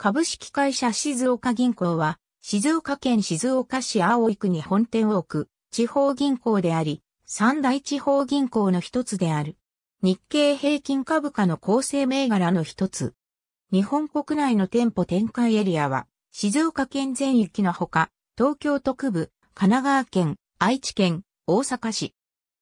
株式会社静岡銀行は、静岡県静岡市青井区に本店を置く地方銀行であり、三大地方銀行の一つである。日経平均株価の構成銘柄の一つ。日本国内の店舗展開エリアは、静岡県全域のほか、東京都区部、神奈川県、愛知県、大阪市。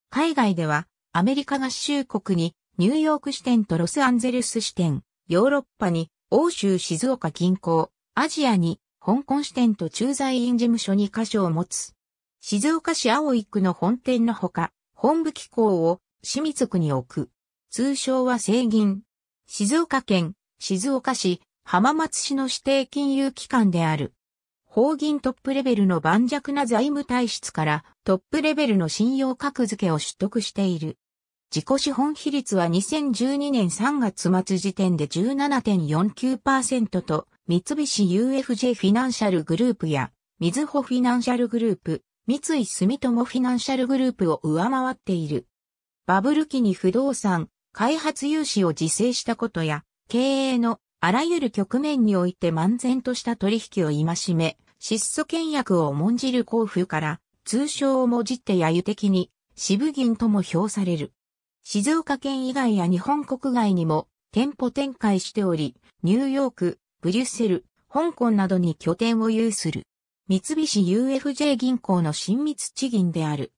海外では、アメリカ合衆国に、ニューヨーク支店とロスアンゼルス支店、ヨーロッパに、欧州静岡銀行、アジアに、香港支店と駐在員事務所に箇所を持つ。静岡市青井区の本店のほか、本部機構を清水区に置く。通称は正銀。静岡県、静岡市、浜松市の指定金融機関である。法銀トップレベルの盤石な財務体質からトップレベルの信用格付けを取得している。自己資本比率は2012年3月末時点で17.49%と、三菱 UFJ フィナンシャルグループや、みずほフィナンシャルグループ、三井住友フィナンシャルグループを上回っている。バブル期に不動産、開発融資を自制したことや、経営のあらゆる局面において漫然とした取引を戒め、質素倹約を重んじる交付から、通称をもじって揶揄的に、渋銀とも評される。静岡県以外や日本国外にも店舗展開しており、ニューヨーク、ブリュッセル、香港などに拠点を有する。三菱 UFJ 銀行の親密地銀である。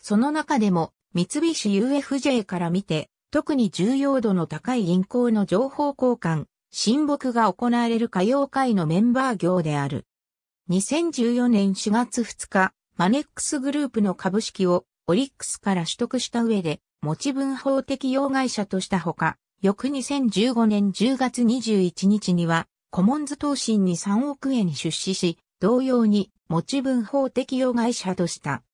その中でも、三菱 UFJ から見て、特に重要度の高い銀行の情報交換、親睦が行われる歌謡会のメンバー業である。2014年4月2日、マネックスグループの株式をオリックスから取得した上で、持ち分法的用会者としたほか、翌2015年10月21日には、コモンズ投信に3億円出資し、同様に持ち分法的用会者とした。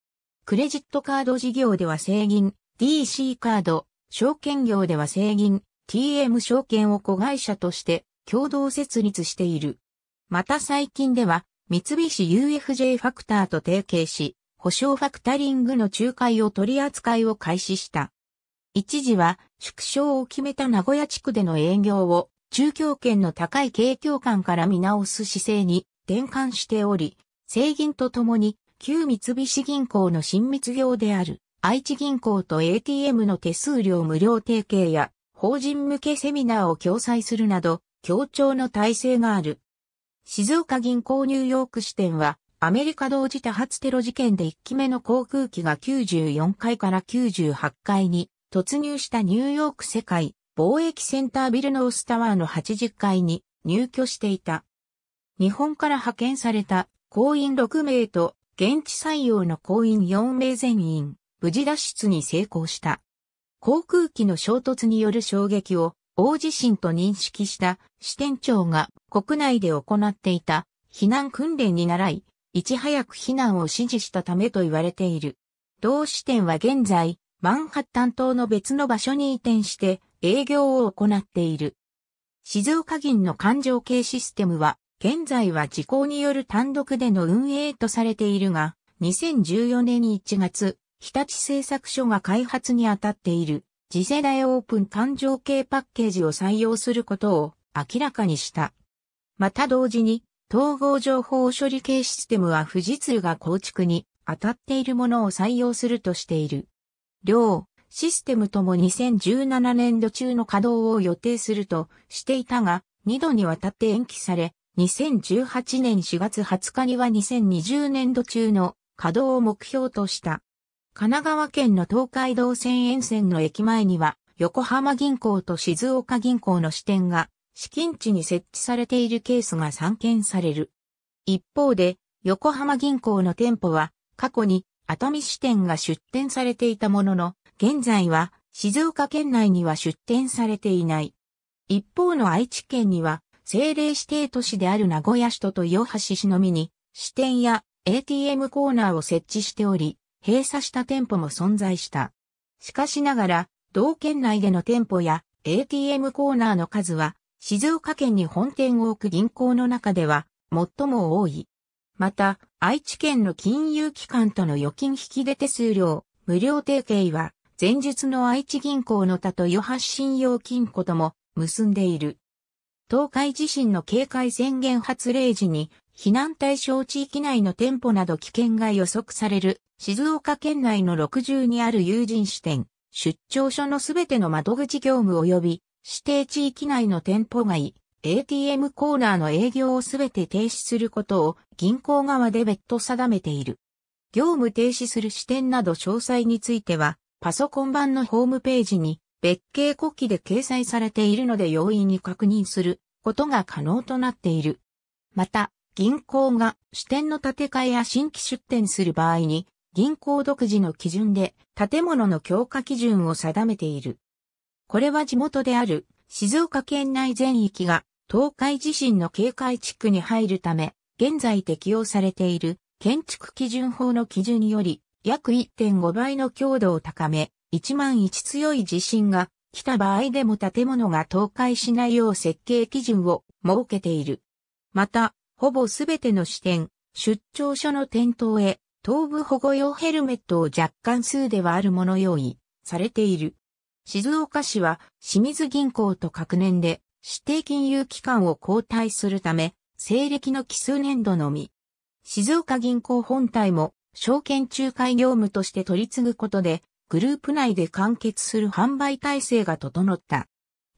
クレジットカード事業では制銀、DC カード、証券業では制銀、TM 証券を子会社として共同設立している。また最近では、三菱 UFJ ファクターと提携し、保証ファクタリングの仲介を取り扱いを開始した。一時は縮小を決めた名古屋地区での営業を中京圏の高い景況感から見直す姿勢に転換しており、西銀とともに旧三菱銀行の新密業である愛知銀行と ATM の手数料無料提携や法人向けセミナーを共催するなど協調の体制がある。静岡銀行ニューヨーク支店はアメリカ同時多発テロ事件で1機目の航空機が94階から98階に突入したニューヨーク世界貿易センタービルノースタワーの80階に入居していた。日本から派遣された行員6名と現地採用の行員4名全員、無事脱出に成功した。航空機の衝突による衝撃を大地震と認識した支店長が国内で行っていた避難訓練に習い、いち早く避難を指示したためと言われている。同支店は現在、マンハッタン島の別の場所に移転して営業を行っている。静岡銀の環状系システムは、現在は時効による単独での運営とされているが、2014年1月、日立製作所が開発にあたっている次世代オープン環状系パッケージを採用することを明らかにした。また同時に、統合情報処理系システムは富士通が構築に当たっているものを採用するとしている。両、システムとも2017年度中の稼働を予定するとしていたが、2度にわたって延期され、2018年4月20日には2020年度中の稼働を目標とした。神奈川県の東海道線沿線の駅前には、横浜銀行と静岡銀行の支店が、資金地に設置されているケースが散見される。一方で、横浜銀行の店舗は、過去に熱海支店が出店されていたものの、現在は静岡県内には出店されていない。一方の愛知県には、政令指定都市である名古屋市と豊橋市のみに、支店や ATM コーナーを設置しており、閉鎖した店舗も存在した。しかしながら、同県内での店舗や ATM コーナーの数は、静岡県に本店を置く銀行の中では、最も多い。また、愛知県の金融機関との預金引き出手数料、無料提携は、前述の愛知銀行の他と余発信用金庫とも結んでいる。東海地震の警戒宣言発令時に、避難対象地域内の店舗など危険が予測される、静岡県内の6 0にある有人支店、出張所のすべての窓口業務及び、指定地域内の店舗外、ATM コーナーの営業をすべて停止することを銀行側で別途定めている。業務停止する視点など詳細については、パソコン版のホームページに別形国旗で掲載されているので容易に確認することが可能となっている。また、銀行が支店の建て替えや新規出店する場合に、銀行独自の基準で建物の強化基準を定めている。これは地元である静岡県内全域が東海地震の警戒地区に入るため、現在適用されている建築基準法の基準により、約1.5倍の強度を高め、1万1強い地震が来た場合でも建物が倒壊しないよう設計基準を設けている。また、ほぼすべての支店、出張所の店頭へ、頭部保護用ヘルメットを若干数ではあるもの用意されている。静岡市は清水銀行と各年で指定金融機関を交代するため、西暦の奇数年度のみ、静岡銀行本体も証券仲介業務として取り継ぐことで、グループ内で完結する販売体制が整った。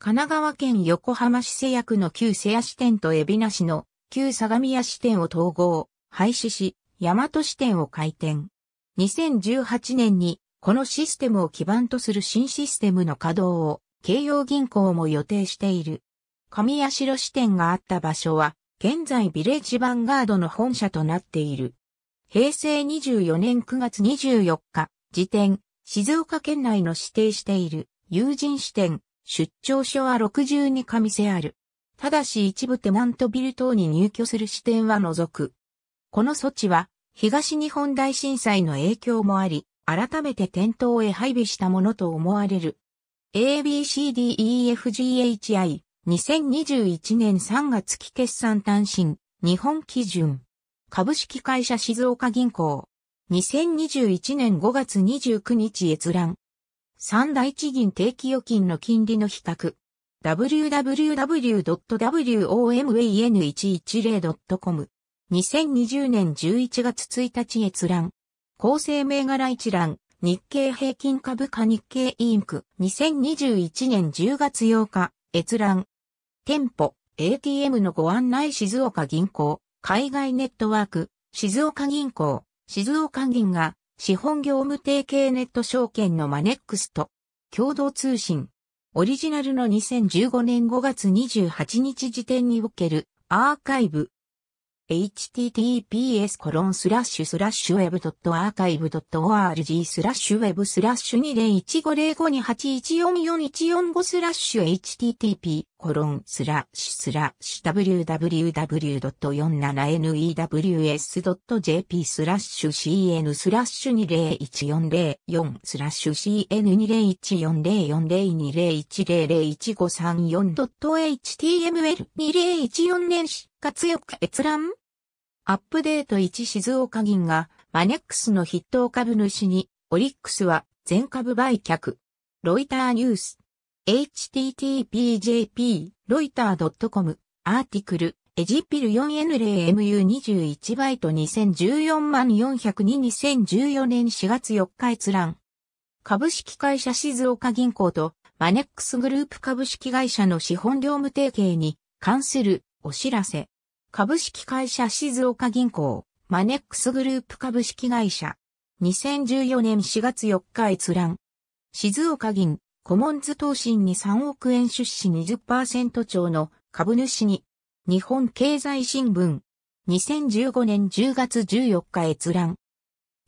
神奈川県横浜市製薬の旧瀬谷支店と海老名市の旧相模屋支店を統合、廃止し、大和支店を開店。2018年にこのシステムを基盤とする新システムの稼働を、京葉銀行も予定している。上社支店があった場所は、現在ビレッジヴァンガードの本社となっている。平成24年9月24日、時点、静岡県内の指定している、友人支店、出張所は62上瀬ある。ただし一部テナントビル等に入居する支店は除く。この措置は、東日本大震災の影響もあり、改めて店頭へ配備したものと思われる。ABCDEFGHI 2021年3月期決算単身、日本基準。株式会社静岡銀行。2021年5月29日閲覧。三大地銀定期預金の金利の比較。w w w w o m a n 1 1 0 c o m 2020年11月1日閲覧。構成銘柄一覧。日経平均株価日経インク。2021年10月8日。閲覧。店舗、ATM のご案内静岡銀行、海外ネットワーク、静岡銀行、静岡銀が、資本業務提携ネット証券のマネックスと、共同通信、オリジナルの2015年5月28日時点における、アーカイブ、https コロンスラッシュスラッシュ web.archive.org スラッシュウェブスラッシュ20150528144145スラッシュ http コロンスラッシュスラッシュ www.47news.jp スラッシュ cn スラッシュ2 0 1 4 0 0スラッシュ c n 2 0 1 4 0 4 0 2 0 1 0 0 1 0 0 1 3 4 h t m l 2 0 1 4年4月4日閲覧アップデート1静岡銀がマネックスの筆頭株主にオリックスは全株売却。ロイターニュース httpjp ロイター .com アーティクルエジピル 4N0MU21 バイト2014万4022014年4月4日閲覧株式会社静岡銀行とマネックスグループ株式会社の資本業務提携に関するお知らせ株式会社静岡銀行、マネックスグループ株式会社。2014年4月4日閲覧。静岡銀、コモンズ投信に3億円出資20%超の株主に。日本経済新聞。2015年10月14日閲覧。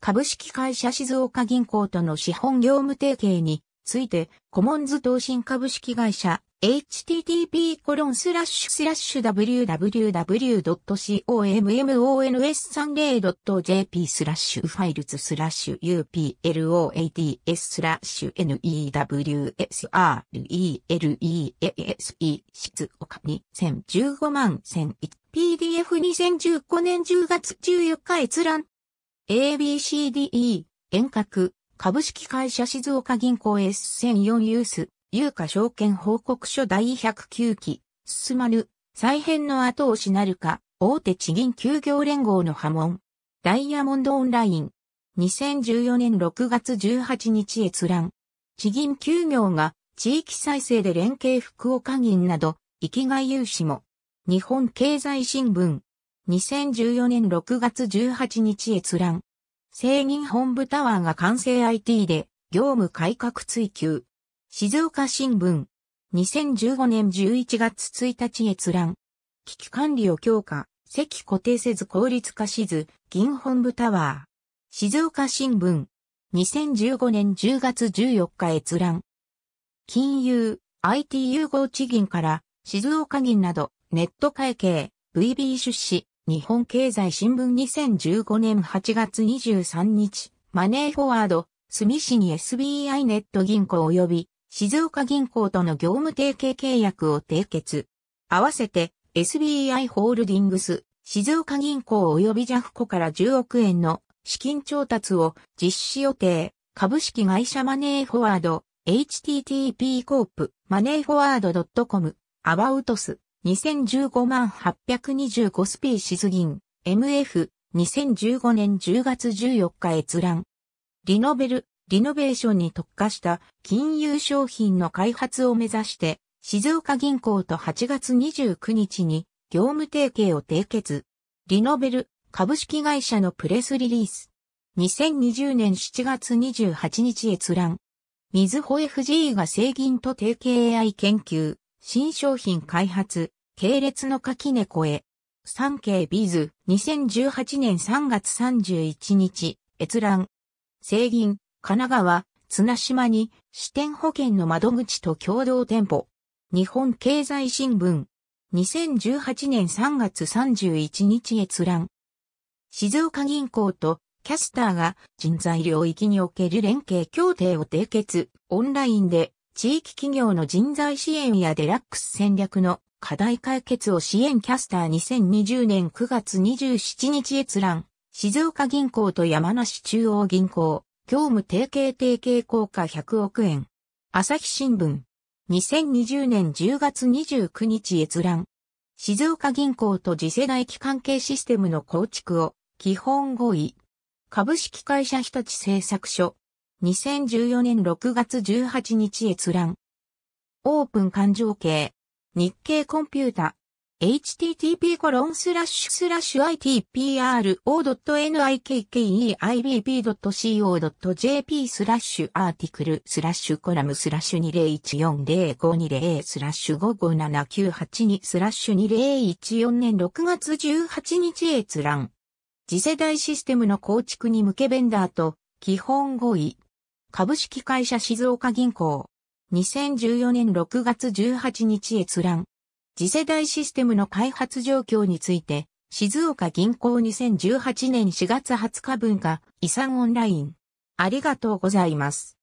株式会社静岡銀行との資本業務提携について、コモンズ投信株式会社 http://www.commons30.jp スラッシュファイルズスラッシュ u p l o a d s スラッシュ newsrelease 室岡2015万1001 PDF2015 年10月14日閲覧 ABCDE 遠隔株式会社静岡銀行 S1004 ユース有価証券報告書第109期、進まぬ、再編の後押しなるか、大手地銀休業連合の波紋。ダイヤモンドオンライン。2014年6月18日閲覧。地銀休業が地域再生で連携福岡銀など、生きがい融資も。日本経済新聞。2014年6月18日閲覧。製銀本部タワーが完成 IT で業務改革追求。静岡新聞。2015年11月1日閲覧。危機管理を強化、席固定せず効率化しず、銀本部タワー。静岡新聞。2015年10月14日閲覧。金融、IT 融合地銀から、静岡銀など、ネット会計、VB 出資、日本経済新聞2015年8月23日、マネーフォワード、住市に SBI ネット銀行及び、静岡銀行との業務提携契約を締結。合わせて SBI ホールディングス、静岡銀行及び JAF 庫から10億円の資金調達を実施予定、株式会社マネーフォワード、http コープ、マネーフォワード .com、アバウトス、2015万825スピーシス銀、MF、2015年10月14日閲覧。リノベル、リノベーションに特化した金融商品の開発を目指して、静岡銀行と8月29日に業務提携を締結。リノベル株式会社のプレスリリース。2020年7月28日閲覧。水穂 FG が製銀と提携 AI 研究、新商品開発、系列の垣根越え。産経ビーズ、2018年3月31日、閲覧。製銀、神奈川、綱島に支店保険の窓口と共同店舗。日本経済新聞。2018年3月31日閲覧。静岡銀行とキャスターが人材領域における連携協定を締結、オンラインで地域企業の人材支援やデラックス戦略の課題解決を支援キャスター2020年9月27日閲覧、静岡銀行と山梨中央銀行、業務提携提携効果100億円。朝日新聞。2020年10月29日閲覧。静岡銀行と次世代機関係システムの構築を基本合意。株式会社日立製作所。2014年6月18日閲覧。オープン環状系。日経コンピュータ http コロンスラッシュスラッシュ itpro.nikkeibp.co.jp スラッシュアーティクルスラッシュコラムスラッシュ20140520スラッシュ55798スラッシュ2014年6月18日閲覧。次世代システムの構築に向けベンダーと基本合意。株式会社静岡銀行。2014年6月18日閲覧。次世代システムの開発状況について、静岡銀行2018年4月20日分が遺産オンライン。ありがとうございます。